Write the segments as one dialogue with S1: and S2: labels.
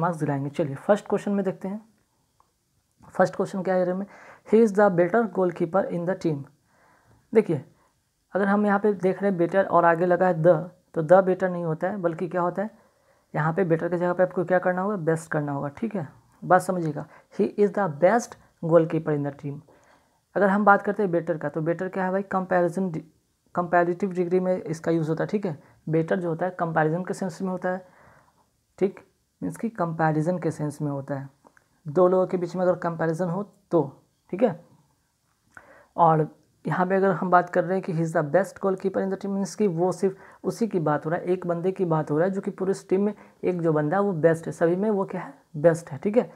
S1: marks दिलाएंगे चलिए first question में देखते हैं फर्स्ट क्वेश्चन क्या है में he is the better goalkeeper in the team देखिए अगर हम यहाँ पे देख रहे हैं बेटर और आगे लगा है द तो द बेटर नहीं होता है बल्कि क्या होता है यहाँ पे बेटर की जगह पे आपको क्या करना होगा बेस्ट करना होगा ठीक है बात समझिएगा he is the best goal keeper in the team अगर हम बात करते हैं बेटर का तो बेटर क्या है भाई कंपेरिजन कंपेरिटिव डिग्री में इसका यूज़ होता है ठीक है बेटर जो होता है कंपेरिजन के सेंस में होता है ठीक मीन्स की कंपैरिजन के सेंस में होता है दो लोगों के बीच में अगर कंपैरिजन हो तो ठीक है और यहाँ पे अगर हम बात कर रहे हैं कि he is the best goal keeper in the team means कि वो सिर्फ उसी की बात हो रहा है एक बंदे की बात हो रहा है जो कि पूरी टीम में एक जो बंदा है वो बेस्ट है सभी में वो क्या है बेस्ट है ठीक है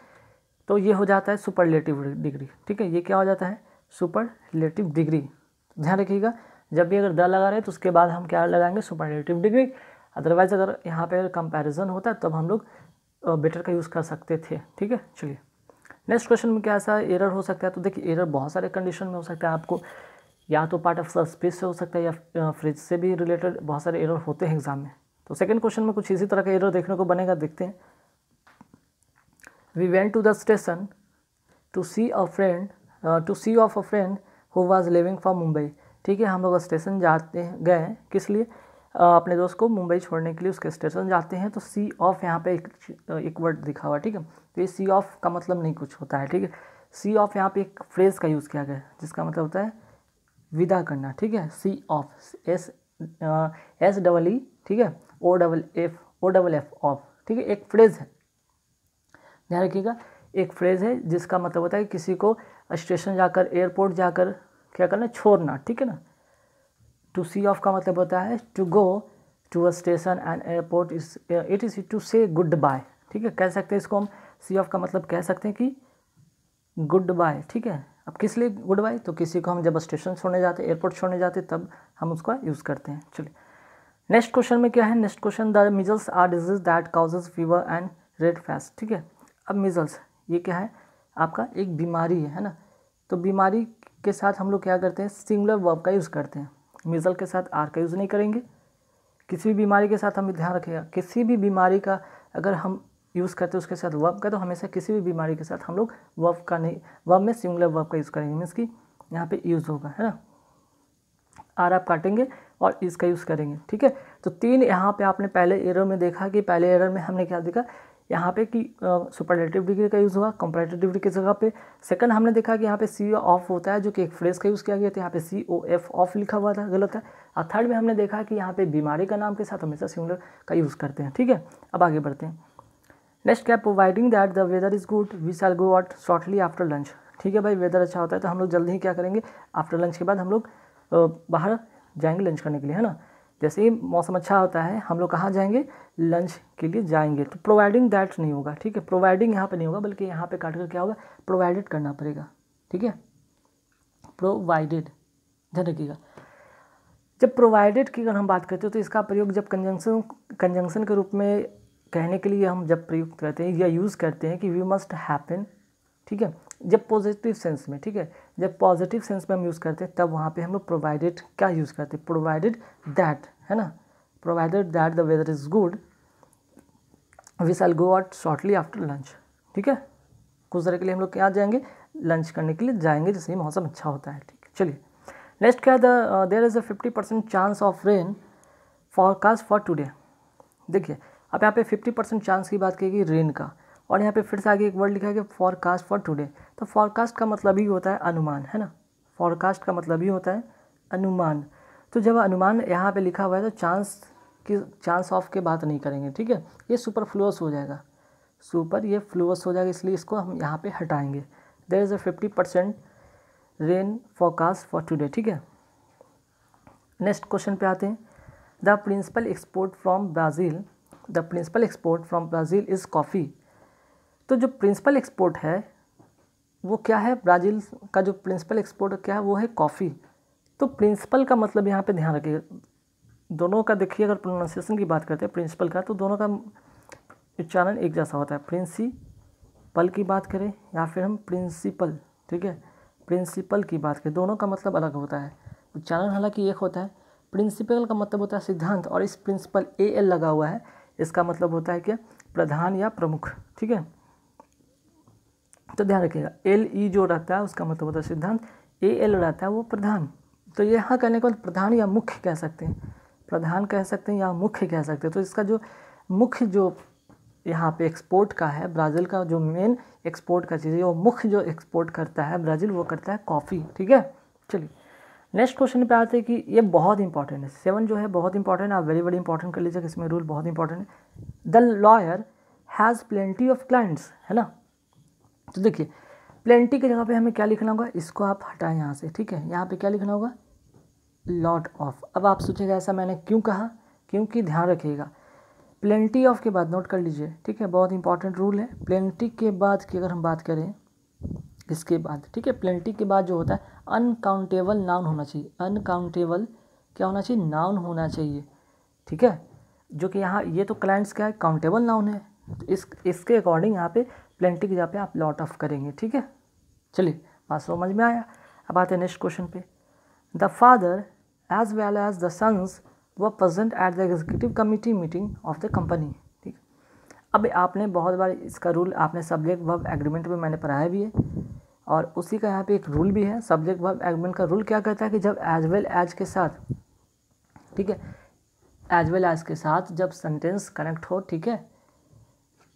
S1: तो ये हो जाता है सुपरलेटिव डिग्री ठीक है ये क्या हो जाता है सुपरलेटिव डिग्री ध्यान रखिएगा जब भी अगर द लगा रहे हैं तो उसके बाद हम क्या लगाएंगे सुपरलेटिव डिग्री अदरवाइज़ अगर यहाँ पे अगर कंपैरिजन होता है तब तो हम लोग बेटर का यूज़ कर सकते थे ठीक है चलिए नेक्स्ट क्वेश्चन में क्या ऐसा एरर हो सकता है तो देखिए एरर बहुत सारे कंडीशन में हो सकता है आपको या तो पार्ट ऑफ स्पेस से हो सकता है या फ्रिज से भी रिलेटेड बहुत सारे एरर होते हैं एग्जाम में तो सेकंड क्वेश्चन में कुछ इसी तरह का एरर देखने को बनेगा देखते हैं we went to the station to see a friend to see off a friend who was living for Mumbai ठीक है हम लोग स्टेशन जाते गए किस लिए अपने दोस्त को मुंबई छोड़ने के लिए उसके स्टेशन जाते हैं तो सी ऑफ यहाँ पे एक एक वर्ड दिखा हुआ ठीक है तो ये सी ऑफ का मतलब नहीं कुछ होता है ठीक है सी ऑफ यहाँ पे एक फ्रेज़ का यूज़ किया गया है जिसका मतलब होता है विदा करना ठीक है see off S S double E ठीक है O double F O double F off ठीक है एक फ्रेज़ है ध्यान रखिएगा एक फ्रेज़ है जिसका मतलब होता है कि किसी को स्टेशन जाकर एयरपोर्ट जाकर क्या करना छोड़ना ठीक है ना टू सी ऑफ का मतलब होता है to go to a station and airport is it is to say goodbye ठीक है कह सकते हैं इसको हम सी ऑफ का मतलब कह सकते हैं कि गुड बाय ठीक है अब किस लिए गुड बाय तो किसी को हम जब स्टेशन छोड़ने जाते एयरपोर्ट छोड़ने जाते तब हम उसका यूज़ करते हैं चलिए नेक्स्ट क्वेश्चन में क्या है next question the measles are disease that causes fever and red face ठीक है अब मिजल्स ये क्या है आपका एक बीमारी है है ना तो बीमारी के साथ हम लोग क्या करते हैं सिंगुलर वर्ब का यूज़ करते हैं मिजल के साथ आर का यूज़ नहीं करेंगे किसी भी बीमारी के साथ हमें ध्यान रखेगा किसी भी बीमारी का अगर हम यूज़ करते हैं उसके साथ वब का तो हमेशा किसी भी बीमारी के साथ हम लोग वब का नहीं वब में सिंगुलर वब का यूज़ करेंगे मीन्स कि यहाँ पे यूज़ होगा है ना आर आप काटेंगे और इसका यूज़ करेंगे ठीक है तो तीन यहाँ पे आपने पहले एरर में देखा कि पहले एरर में हमने क्या देखा यहाँ पे कि सुपरलेटिव डिग्री का यूज़ हुआ कंपरेटिव डिग्री की जगह पे सेकंड हमने देखा कि यहाँ पे सी ऑफ होता है जो कि एक फ्रेज का यूज़ किया गया था यहाँ पे सी ओ एफ ऑफ लिखा हुआ था गलत है और थर्ड में हमने देखा कि यहाँ पे बीमारी का नाम के साथ हमेशा सिंगुलर का यूज़ करते हैं ठीक है अब आगे बढ़ते हैं नेक्स्ट क्या providing that the weather is good we shall go out shortly after lunch ठीक है भाई वेदर अच्छा होता है तो हम लोग जल्दी ही क्या करेंगे आफ्टर लंच के बाद हम लोग बाहर जाएंगे लंच करने के लिए है ना जैसे ही मौसम अच्छा होता है हम लोग कहाँ जाएंगे लंच के लिए जाएंगे तो प्रोवाइडिंग दैट नहीं होगा ठीक है प्रोवाइडिंग यहाँ पे नहीं होगा बल्कि यहाँ पे काट कर क्या होगा प्रोवाइडेड करना पड़ेगा ठीक है प्रोवाइडेड ध्यान रखिएगा जब प्रोवाइडेड की अगर हम बात करते हैं तो इसका प्रयोग जब कंजंक्शन कंजंक्शन के रूप में कहने के लिए हम जब प्रयुक्त करते हैं या यूज़ करते हैं कि वी मस्ट हैपन ठीक है जब पॉजिटिव सेंस में ठीक है जब पॉजिटिव सेंस में हम यूज़ करते हैं तब वहाँ पे हम लोग प्रोवाइडेड क्या यूज़ करते हैं प्रोवाइडेड दैट है ना provided that the weather is good we shall go out shortly after lunch ठीक है कुछ देर के लिए हम लोग क्या जाएंगे लंच करने के लिए जाएंगे जैसे ही मौसम अच्छा होता है ठीक है चलिए नेक्स्ट क्या है there is a fifty percent chance of rain forecast for today देखिए अब यहाँ पे फिफ्टी परसेंट चांस की बात की गई रेन का और यहाँ पे फिर से आगे एक वर्ड लिखा है कि फॉरकास्ट फॉर टुडे तो फॉरकास्ट का मतलब ही होता है अनुमान है ना फॉरकास्ट का मतलब ही होता है अनुमान तो जब अनुमान यहाँ पे लिखा हुआ है तो चांस की चांस ऑफ के बात नहीं करेंगे ठीक है ये सुपर फ्लूअस हो जाएगा सुपर ये फ्लूअस हो जाएगा इसलिए इसको हम यहाँ पे हटाएंगे there is a fifty percent rain forecast for today ठीक है नेक्स्ट क्वेश्चन पे आते हैं the principal export from Brazil the principal export from Brazil is coffee तो जो प्रिंसिपल एक्सपोर्ट है वो क्या है ब्राज़ील का जो प्रिंसिपल एक्सपोर्ट क्या है वो है कॉफ़ी तो प्रिंसिपल का मतलब यहाँ पे ध्यान रखिए दोनों का देखिए अगर प्रोनाउंसिएशन की बात करते हैं प्रिंसिपल का तो दोनों का उच्चारण एक जैसा होता है प्रिंसिपल की बात करें या फिर हम प्रिंसिपल ठीक है प्रिंसिपल की बात करें दोनों का मतलब अलग होता है उच्चारण हालांकि एक होता है प्रिंसिपल का मतलब होता है सिद्धांत और इस प्रिंसिपल ए एल लगा हुआ है इसका मतलब होता है कि प्रधान या प्रमुख ठीक है तो ध्यान रखिएगा एल ई e जो रहता है उसका मतलब होता है सिद्धांत ए एल रहता है वो प्रधान तो ये कहने के बाद प्रधान या मुख्य कह सकते हैं प्रधान कह सकते हैं या मुख्य कह सकते हैं तो इसका जो मुख्य जो यहाँ पे एक्सपोर्ट का है ब्राज़ील का जो मेन एक्सपोर्ट का चीज़ है वो मुख्य जो एक्सपोर्ट करता है ब्राज़ील वो करता है कॉफ़ी ठीक है चलिए नेक्स्ट क्वेश्चन पे आते हैं कि ये बहुत इंपॉर्टेंट है सेवन जो है बहुत इंपॉर्टेंट आप वेरी वेरी इंपॉर्टेंट कर लीजिएगा इसमें रूल बहुत इंपॉर्टेंट है the lawyer has plenty of clients है ना तो देखिए प्लेंटी की जगह पे हमें क्या लिखना होगा इसको आप हटाएं यहाँ से ठीक है यहाँ पे क्या लिखना होगा लॉट ऑफ अब आप सोचेगा ऐसा मैंने क्यों कहा क्योंकि ध्यान रखिएगा प्लेंटी ऑफ के बाद नोट कर लीजिए ठीक है बहुत इंपॉर्टेंट रूल है प्लेंटी के बाद की अगर हम बात करें इसके बाद ठीक है प्लेंटी के बाद जो होता है अनकाउंटेबल नाउन होना चाहिए अनकाउंटेबल क्या होना चाहिए नाउन होना चाहिए ठीक है जो कि यहाँ ये तो क्लाइंट्स का है काउंटेबल नाउन है तो इस इसके अकॉर्डिंग यहाँ पे प्लेंटी की जगह पे आप लॉट ऑफ करेंगे ठीक है चलिए बात समझ में आया अब आते हैं नेक्स्ट क्वेश्चन पे the father as well as the sons were present at the executive committee meeting of the company ठीक अब आपने बहुत बार इसका रूल आपने सब्जेक्ट वर्ब एग्रीमेंट में मैंने पढ़ाया भी है और उसी का यहाँ पे एक रूल भी है सब्जेक्ट वर्ब एग्रीमेंट का रूल क्या कहता है कि जब एज वेल एज के साथ ठीक है एज वेल एज के साथ जब सेंटेंस कनेक्ट हो ठीक है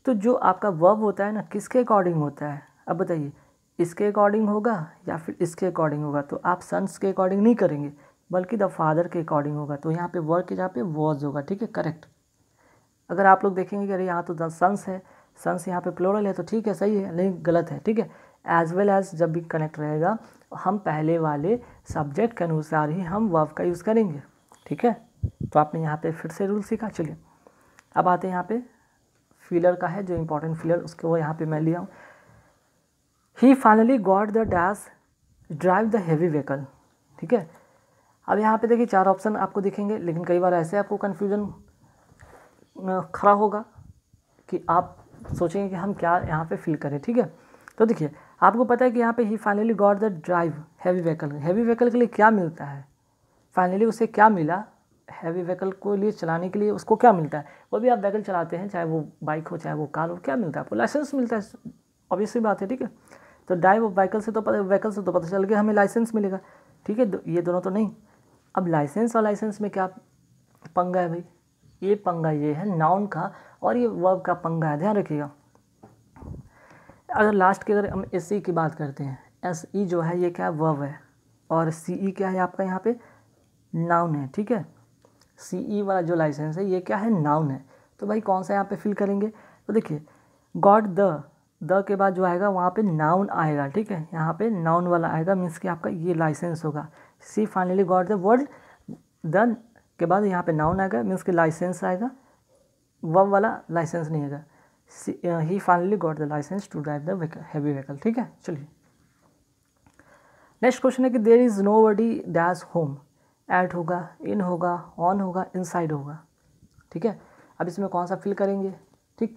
S1: तो जो आपका वर्ब होता है ना किसके अकॉर्डिंग होता है अब बताइए इसके अकॉर्डिंग होगा या फिर इसके अकॉर्डिंग होगा तो आप सन्स के अकॉर्डिंग नहीं करेंगे बल्कि द फादर के अकॉर्डिंग होगा तो यहाँ पे वर्क के जहाँ पे वॉज होगा ठीक है करेक्ट अगर आप लोग देखेंगे कि अरे यहाँ तो द सन्स है सन्स यहाँ पे प्लोरल है तो ठीक है सही है नहीं गलत है ठीक है एज वेल एज जब भी कनेक्ट रहेगा हम पहले वाले सब्जेक्ट के अनुसार ही हम वर्ब का यूज़ करेंगे ठीक है तो आपने यहाँ पे फिर से रूल सीखा चलिए अब आते हैं यहाँ पे फिलर का है जो इम्पोर्टेंट फिलर उसके वो यहाँ पे मैं लिया हूँ he finally got the dash drive the heavy vehicle ठीक है अब यहाँ पे देखिए चार ऑप्शन आपको दिखेंगे लेकिन कई बार ऐसे आपको कन्फ्यूज़न खड़ा होगा कि आप सोचेंगे कि हम क्या यहाँ पे फील करें ठीक है तो देखिए आपको पता है कि यहाँ पे he finally got the drive heavy vehicle heavy vehicle के लिए क्या मिलता है फाइनली उसे क्या मिला हैवी व्हीकल को लिए चलाने के लिए उसको क्या मिलता है वो भी आप व्हीकल चलाते हैं चाहे वो बाइक हो चाहे वो कार हो क्या मिलता है आपको लाइसेंस मिलता है ऑब्वियसली बात है ठीक है तो ड्राइव व्हीकल से तो पता व्हीकल से तो पता चल गया हमें लाइसेंस मिलेगा ठीक है ये दोनों तो नहीं अब लाइसेंस और लाइसेंस में क्या पंगा है भाई ये पंगा ये है नाउन का और ये वर्ब का पंगा है ध्यान रखिएगा अगर लास्ट की अगर हम एस e की बात करते हैं एस ई e जो है ये क्या वर्ब है और सी ई e क्या है आपका यहाँ पे नाउन है ठीक है सी ई e वाला जो लाइसेंस है ये क्या है नाउन है तो भाई कौन सा यहाँ पे फिल करेंगे तो देखिए गॉड द द के बाद जो आएगा वहाँ पे नाउन आएगा ठीक है यहाँ पे नाउन वाला आएगा मीन्स कि आपका ये लाइसेंस होगा see finally got the word the के बाद यहाँ पे नाउन आएगा मीन्स कि लाइसेंस आएगा व वाला लाइसेंस नहीं आएगा he finally got the licence to drive the heavy vehicle ठीक है चलिए नेक्स्ट क्वेश्चन है कि there is nobody dash home at होगा इन होगा ऑन होगा इनसाइड होगा ठीक है अब इसमें कौन सा फिल करेंगे ठीक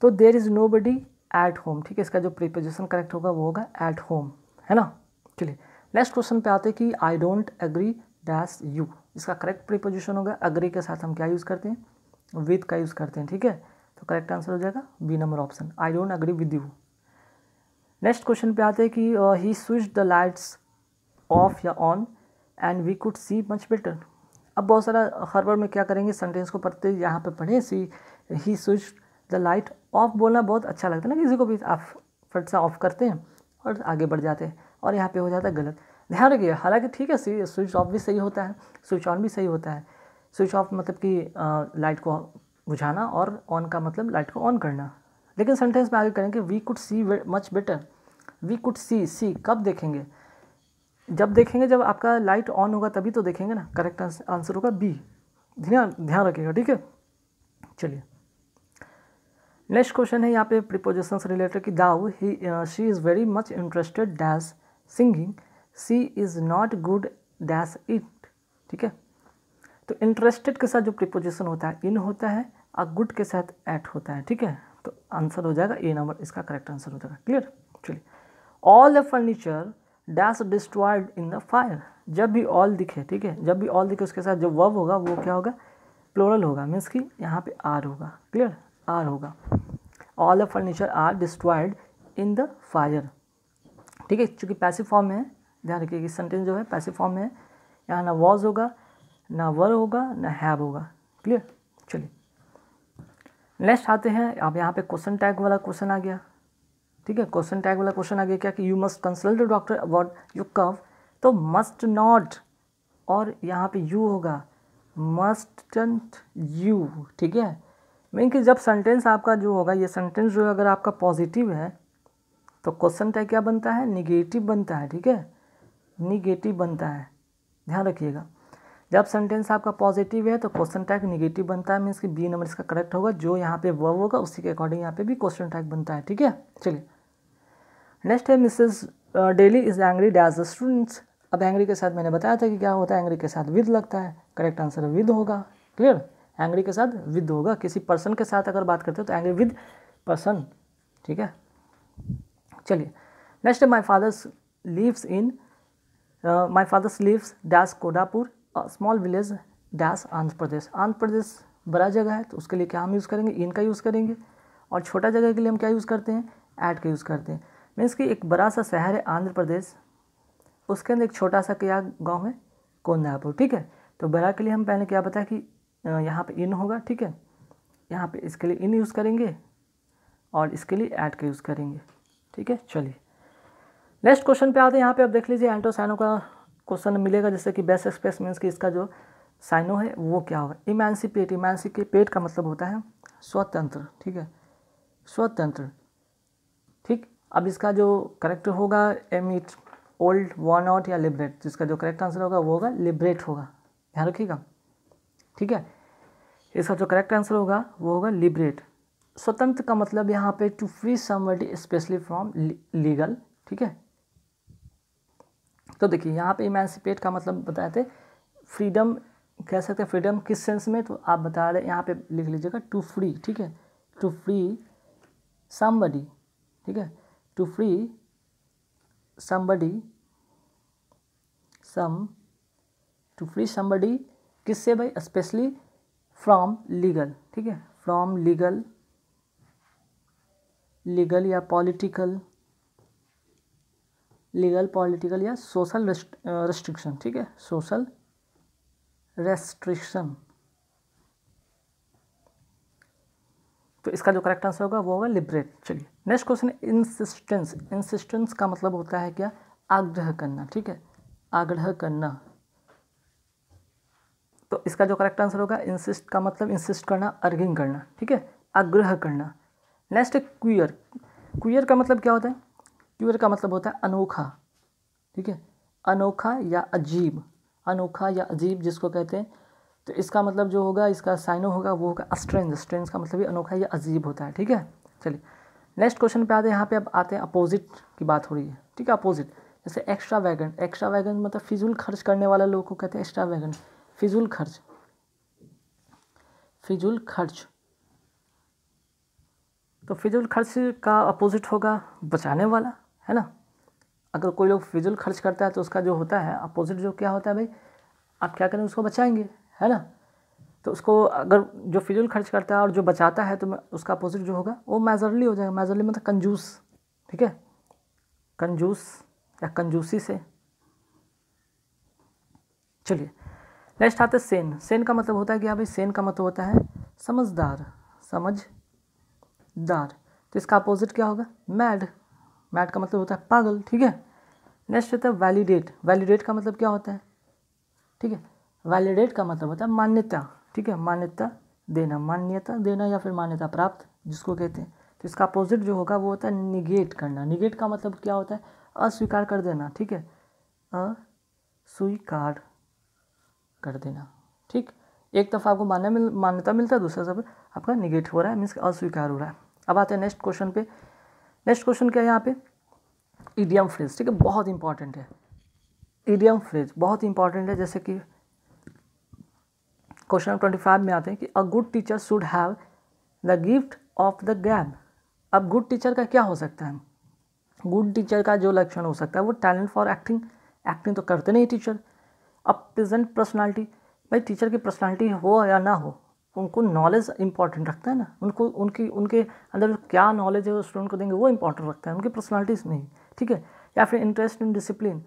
S1: तो there is nobody at home ठीक है इसका जो प्रीपोजिशन करेक्ट होगा वो होगा एट होम है ना चलिए नेक्स्ट क्वेश्चन पे आते हैं कि I don't agree dash you इसका करेक्ट प्रीपोजिशन होगा एग्री के साथ हम क्या यूज़ करते हैं विद का यूज़ करते हैं ठीक है तो करेक्ट आंसर हो जाएगा B number option I don't agree with you next question पे आते हैं कि he switch the lights off या on and we could see much better अब बहुत सारा खरबर में क्या करेंगे सेंटेंस को पढ़ते यहाँ पे पढ़े see he switch the light off बोलना बहुत अच्छा लगता है ना किसी को भी आप फट सा ऑफ करते हैं और आगे बढ़ जाते हैं और यहाँ पे हो जाता है गलत ध्यान रखिए हालांकि ठीक है सी स्विच ऑफ भी सही होता है स्विच ऑन भी सही होता है स्विच ऑफ मतलब कि लाइट को बुझाना और ऑन का मतलब लाइट को ऑन करना लेकिन सेंटेंस में आगे करेंगे we could see much better we could see see कब देखेंगे जब देखेंगे जब आपका लाइट ऑन होगा तभी तो देखेंगे ना करेक्ट आंसर होगा बी ध्यान ध्यान रखिएगा ठीक है चलिए नेक्स्ट क्वेश्चन है यहाँ पे प्रिपोजिशन से रिलेटेड कि though he she is very much interested dash singing she is not good dash it ठीक है तो इंटरेस्टेड के साथ जो प्रिपोजिशन होता है इन होता है और गुड के साथ एट होता है ठीक है तो आंसर हो जाएगा ए नंबर इसका करेक्ट आंसर हो जाएगा क्लियर चलिए all the furniture dash destroyed in the fire जब भी ऑल दिखे ठीक है जब भी ऑल दिखे उसके साथ जो वर्ब होगा वो क्या होगा प्लोरल होगा मीन्स कि यहाँ पे आर होगा क्लियर आर होगा all the furniture are destroyed in the fire ठीक है चूंकि पैसिव फॉर्म में है ध्यान रखिए कि सेंटेंस जो है पैसिव फॉर्म में है यहाँ ना वॉज होगा ना वर होगा ना हैव होगा क्लियर चलिए नेक्स्ट आते हैं अब यहाँ पे क्वेश्चन टैग वाला क्वेश्चन आ गया ठीक है क्वेश्चन टैग वाला क्वेश्चन आ गया क्या कि you must consult doctor about you cough तो मस्ट नॉट और यहाँ पे यू होगा मस्टंट यू ठीक है मीन कि जब सेंटेंस आपका जो होगा ये सेंटेंस जो है अगर आपका पॉजिटिव है तो क्वेश्चन टैग क्या बनता है निगेटिव बनता है ठीक है निगेटिव बनता है ध्यान रखिएगा जब सेंटेंस आपका पॉजिटिव है तो क्वेश्चन टैग निगेटिव बनता है मीन्स कि बी नंबर इसका करेक्ट होगा जो यहाँ पे वर्ब होगा उसी के अकॉर्डिंग यहाँ पे भी क्वेश्चन टैग बनता है ठीक है चलिए नेक्स्ट है Mrs Daly is angry dash the students अब एंग्री के साथ मैंने बताया था कि क्या होता है एंग्री के साथ विद लगता है करेक्ट आंसर विद होगा क्लियर एंग्री के साथ विद होगा किसी पर्सन के साथ अगर बात करते हो तो एंग्री विद पर्सन ठीक है चलिए नेक्स्ट है my father's lives in my father's lives dash Kodapur small village dash Andhra Pradesh Andhra Pradesh बड़ा जगह है तो उसके लिए क्या हम यूज़ करेंगे इन का यूज़ करेंगे और छोटा जगह के लिए हम क्या यूज़ करते हैं ऐड का यूज़ करते हैं मीन्स कि एक बड़ा सा शहर है आंध्र प्रदेश उसके अंदर एक छोटा सा क्या गाँव है कोंदापुर ठीक है तो बड़ा के लिए हम पहले क्या बताया कि यहाँ पे इन होगा ठीक है यहाँ पे इसके लिए इन यूज़ करेंगे और इसके लिए ऐड का यूज़ करेंगे ठीक है चलिए नेक्स्ट क्वेश्चन पे आते हैं यहाँ पे आप देख लीजिए एंटो का क्वेश्चन मिलेगा जैसे कि बेस्ट एक्सप्रेस मीन्स कि इसका जो साइनो है वो क्या होगा के पेट का मतलब होता है स्वतंत्र ठीक है स्वतंत्र अब इसका जो करेक्ट होगा एमिट ओल्ड वन आउट या लिबरेट जिसका जो करेक्ट आंसर होगा वो होगा लिबरेट होगा ध्यान रखिएगा ठीक है इसका जो करेक्ट आंसर होगा वो होगा लिबरेट स्वतंत्र का मतलब यहाँ पे टू फ्री समी स्पेशली फ्रॉम लीगल ठीक है तो देखिए यहाँ पे इमेंसिपेट का मतलब बताए थे फ्रीडम कह सकते हैं फ्रीडम किस सेंस में तो आप बता रहे यहाँ पे लिख लीजिएगा टू फ्री ठीक है टू फ्री समबडी ठीक है to free somebody some to free somebody किससे भाई स्पेशली फ्रॉम लीगल ठीक है फ्रॉम लीगल लीगल या पॉलिटिकल लीगल पॉलिटिकल या सोशल रेस्ट्रिक्शन ठीक है सोशल रेस्ट्रिक्शन तो इसका जो करेक्ट आंसर होगा वो होगा लिबरेट चलिए नेक्स्ट क्वेश्चन है इंसिस्टेंस इंसिस्टेंस का मतलब होता है क्या आग्रह करना ठीक है आग्रह करना तो इसका जो करेक्ट आंसर होगा इंसिस्ट का मतलब इंसिस्ट करना अर्गिंग करना ठीक है आग्रह करना नेक्स्ट है क्वियर क्वियर का मतलब क्या होता है क्वियर का मतलब होता है अनोखा ठीक है अनोखा या अजीब अनोखा या अजीब जिसको कहते हैं तो इसका मतलब जो होगा इसका साइनो होगा वो होगा स्ट्रेंथ स्ट्रेंथ का मतलब ये अनोखा या अजीब होता है ठीक है चलिए नेक्स्ट क्वेश्चन पे आते हैं यहाँ पे अब आते हैं अपोजिट की बात हो रही है ठीक है अपोजिट जैसे एक्स्ट्रा वैगन एक्स्ट्रा वैगन मतलब फिजूल खर्च करने वाले लोग को कहते हैं एक्स्ट्रा वैगन फिजूल खर्च फिजूल खर्च तो फिजूल खर्च का अपोजिट होगा बचाने वाला है ना अगर कोई लोग फिजूल खर्च करता है तो उसका जो होता है अपोजिट जो क्या होता है भाई आप क्या करें उसको बचाएंगे है ना तो उसको अगर जो फिजूल खर्च करता है और जो बचाता है तो उसका अपोजिट जो होगा वो मेजरली हो जाएगा मेजरली मतलब कंजूस ठीक है कंजूस या कंजूसी से चलिए नेक्स्ट आता है सेन सेन का मतलब होता है कि हाँ भाई सेन का मतलब होता है समझदार समझदार तो इसका अपोजिट क्या होगा मैड मैड का मतलब होता है पागल ठीक है नेक्स्ट होता है वैलिडेट वैलिडेट का मतलब क्या होता है ठीक है वैलिडेट का मतलब होता है मान्यता ठीक है मान्यता देना मान्यता देना या फिर मान्यता प्राप्त जिसको कहते हैं तो इसका अपोजिट जो होगा वो होता है निगेट करना निगेट का मतलब क्या होता है अस्वीकार कर देना ठीक है अस्वीकार कर देना ठीक एक दफ़ा आपको मान्य मिल मान्यता मिलता है दूसरा दफ़ा आपका निगेट हो रहा है मीन्स अस्वीकार हो रहा है अब आते हैं नेक्स्ट क्वेश्चन पे नेक्स्ट क्वेश्चन क्या है यहाँ पे ईडियम फ्रेज ठीक है बहुत इंपॉर्टेंट है ईडियम फ्रेज बहुत इंपॉर्टेंट है जैसे कि क्वेश्चन नंबर ट्वेंटी फाइव में आते हैं कि a good teacher should have the gift of the gab अब गुड टीचर का क्या हो सकता है गुड टीचर का जो लक्षण हो सकता है वो टैलेंट फॉर एक्टिंग एक्टिंग तो करते नहीं टीचर अब प्रेजेंट पर्सनैलिटी भाई टीचर की पर्सनैलिटी हो या ना हो उनको नॉलेज इंपॉर्टेंट रखता है ना उनको उनकी उनके अंदर क्या नॉलेज है वो स्टूडेंट को देंगे वो इंपॉर्टेंट रखता है उनकी पर्सनैलिटीज नहीं ठीक है या फिर इंटरेस्ट इन डिसिप्लिन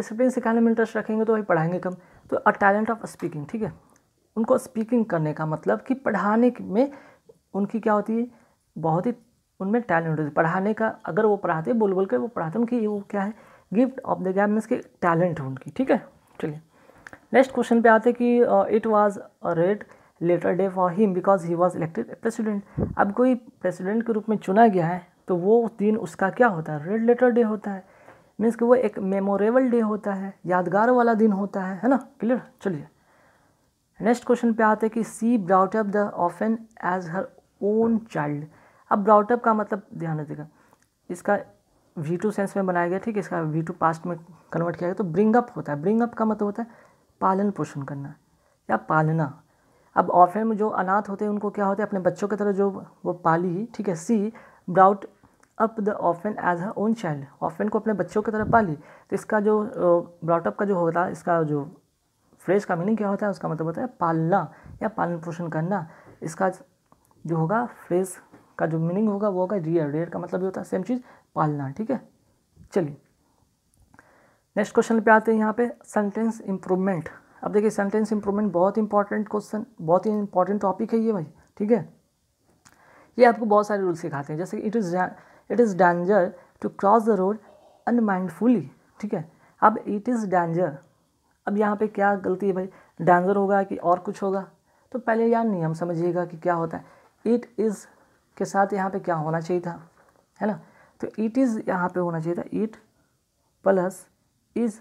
S1: डिसिप्लिन सिखाने में इंटरेस्ट रखेंगे तो वही पढ़ाएंगे कम तो अ टैलेंट ऑफ स्पीकिंग ठीक है उनको स्पीकिंग करने का मतलब कि पढ़ाने में उनकी क्या होती है बहुत ही उनमें टैलेंट होती है पढ़ाने का अगर वो पढ़ाते बोल बोल के वो पढ़ाते उनकी वो क्या है gift of the gap means की टैलेंट है उनकी ठीक है चलिए नेक्स्ट क्वेश्चन पे आते कि it was a red letter day for him because he was elected president अब कोई प्रेसिडेंट के रूप में चुना गया है तो वो दिन उसका क्या होता है रेड लेटर डे होता है मीन्स कि वो एक मेमोरेबल डे होता है यादगार वाला दिन होता है है ना क्लियर चलिए नेक्स्ट क्वेश्चन पे आते हैं कि she brought up the orphan as her own child अब ब्राउटअप का मतलब ध्यान रखिएगा इसका वी टू सेंस में बनाया गया ठीक है इसका वी टू पास्ट में कन्वर्ट किया गया तो ब्रिंगअप होता है ब्रिंग अप का मतलब होता है पालन पोषण करना या पालना अब ऑफन में जो अनाथ होते हैं उनको क्या होता है अपने बच्चों की तरह जो वो पाली ठीक है she brought up the orphan as her own child orphan को अपने बच्चों की तरह पाली तो इसका जो ब्राउटअप का जो होता है इसका जो फ्रेज का मीनिंग क्या होता है उसका मतलब होता है पालना या पालन पोषण करना इसका जो होगा फ्रेज का जो मीनिंग होगा वो होगा रियर रियर का मतलब ये होता है सेम चीज़ पालना ठीक है चलिए नेक्स्ट क्वेश्चन पे आते हैं यहाँ पे सेंटेंस इम्प्रूवमेंट अब देखिए सेंटेंस इम्प्रूवमेंट बहुत इंपॉर्टेंट क्वेश्चन बहुत ही इंपॉर्टेंट टॉपिक है ये भाई ठीक है ये आपको बहुत सारे रूल सिखाते हैं जैसे कि it is it is danger to cross the road unmindfully ठीक है अब इट इज़ डेंजर अब यहाँ पे क्या गलती है भाई डांजर होगा कि और कुछ होगा तो पहले यार नियम समझिएगा कि क्या होता है इट इज़ के साथ यहाँ पे क्या होना चाहिए था है ना तो इट इज़ यहाँ पे होना चाहिए था इट प्लस इज़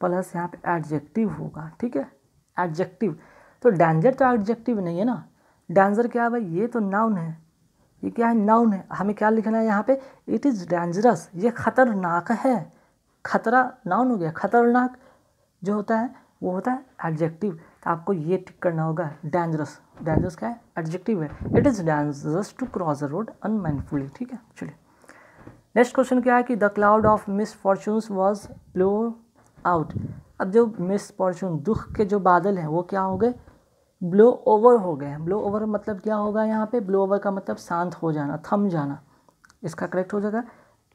S1: प्लस यहाँ पे एडजेक्टिव होगा ठीक है एडजेक्टिव तो डेंजर तो एडजेक्टिव नहीं है ना डेंजर क्या है भाई ये तो नाउन है ये क्या है नाउन है हमें क्या लिखना है यहाँ पे इट इज़ डेंजरस ये ख़तरनाक है खतरा नाउन हो गया खतरनाक जो होता है वो होता है एडजेक्टिव तो आपको ये टिक करना होगा डेंजरस डेंजरस क्या है एडजेक्टिव है it is dangerous to cross a road unmindfully ठीक है चलिए नेक्स्ट क्वेश्चन क्या है कि the cloud of mis misfortunes was blow out अब जो मिस फॉर्चून दुख के जो बादल हैं वो क्या हो गए ब्लो ओवर हो गए ब्लो ओवर मतलब क्या होगा यहाँ पे ब्लो ओवर का मतलब शांत हो जाना थम जाना इसका करेक्ट हो जाएगा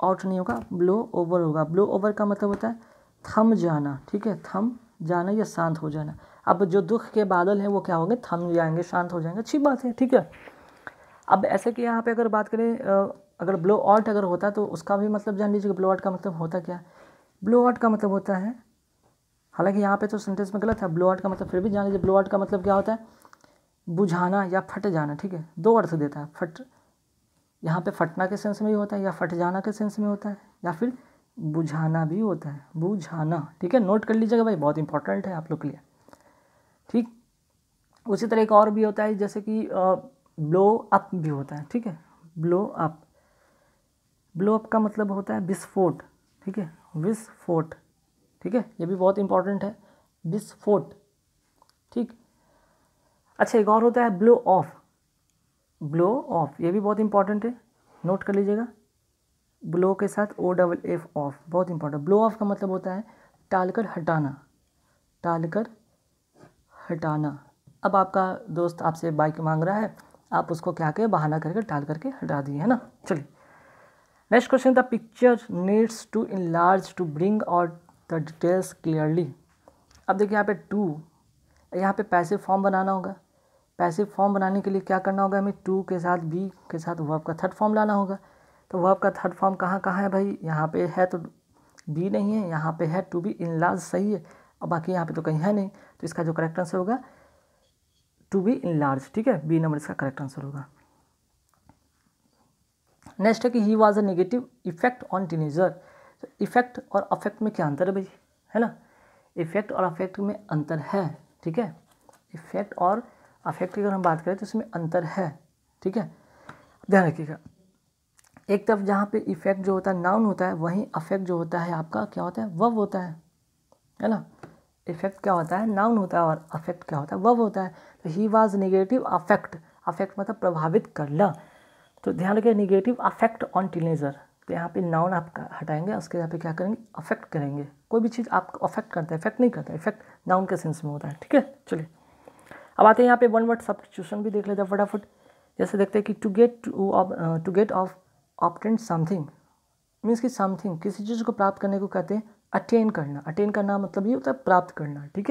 S1: आउट नहीं होगा ब्लो ओवर होगा ब्लो ओवर का मतलब होता है थम जाना ठीक है थम जाना या शांत हो जाना अब जो दुख के बादल हैं वो क्या होंगे थम जाएंगे शांत हो जाएंगे अच्छी बात है ठीक है अब ऐसे कि यहाँ पे अगर बात करें अगर ब्लो आउट अगर होता है तो उसका भी मतलब जान लीजिए कि ब्लो आउट का मतलब होता क्या ब्लो आउट का मतलब होता है हालांकि यहाँ पे तो सेंटेंस में गलत है ब्लो आउट का मतलब फिर भी जान लीजिए ब्लो आउट का मतलब क्या होता है बुझाना या फट जाना ठीक है दो अर्थ देता है फट यहाँ पे फटना के सेंस में ही होता है या फट जाना के सेंस में होता है या फिर बुझाना भी होता है बुझाना ठीक है नोट कर लीजिएगा भाई बहुत इंपॉर्टेंट है आप लोग के लिए ठीक उसी तरह एक और भी होता है जैसे कि ब्लो अप भी होता है ठीक है ब्लो अप ब्लो अप का मतलब होता है विस्फोट ठीक है विस्फोट ठीक है ये भी बहुत इंपॉर्टेंट है विस्फोट ठीक अच्छा एक और होता है ब्लो ऑफ ब्लो ऑफ ये भी बहुत इंपॉर्टेंट है नोट कर लीजिएगा ब्लो के साथ ओ डबल एफ ऑफ बहुत इंपॉर्टेंट ब्लो ऑफ का मतलब होता है टालकर हटाना टालकर हटाना अब आपका दोस्त आपसे बाइक मांग रहा है आप उसको क्या कहें बहाना करके टाल करके हटा दिए है ना चलिए next question the picture needs to enlarge to bring और द डिटेल्स क्लियरली अब देखिए यहाँ पे टू यहाँ पे पैसिव फॉर्म बनाना होगा पैसिव फॉर्म बनाने के लिए क्या करना होगा हमें टू के साथ बी के साथ वर्ब का थर्ड फॉर्म लाना होगा तो वर्ब का थर्ड फॉर्म कहाँ कहाँ है भाई यहाँ पे है तो बी नहीं है यहाँ पे है टू बी इन लाज सही है और बाकी यहाँ पे तो कहीं है नहीं तो इसका जो करेक्ट आंसर होगा टू बी इन लार्ज ठीक है बी नंबर इसका करेक्ट आंसर होगा नेक्स्ट है कि he was a negative effect on teenager तो इफेक्ट और अफेक्ट में क्या अंतर है भाई है ना इफेक्ट और अफेक्ट में अंतर है ठीक है इफेक्ट और अफेक्ट की अगर हम बात करें तो इसमें अंतर है ठीक है ध्यान रखिएगा एक तरफ जहाँ पे इफेक्ट जो होता है नाउन होता है वहीं अफेक्ट जो होता है आपका क्या होता है वव होता है है ना इफेक्ट क्या होता है नाउन होता है और अफेक्ट क्या होता है वव होता है तो he was negative affect affect मतलब प्रभावित कर ला तो ध्यान रखिए निगेटिव अफेक्ट ऑन टीनेजर तो यहाँ पे नाउन आप हटाएंगे उसके यहाँ पे क्या करेंगे अफेक्ट करेंगे कोई भी चीज़ आपको अफेक्ट करता है इफेक्ट नहीं करता इफेक्ट नाउन के सेंस में होता है ठीक है चलिए अब आते हैं यहाँ पे वन वर्ड सब्सटीट्यूशन भी देख लेते हैं फटाफट जैसे देखते हैं कि to get to of to get off ऑप्टेंट समथिंग मीन्स कि समथिंग किसी चीज़ को प्राप्त करने को कहते हैं अटेन करना अटेन करना मतलब ये होता है प्राप्त करना ठीक है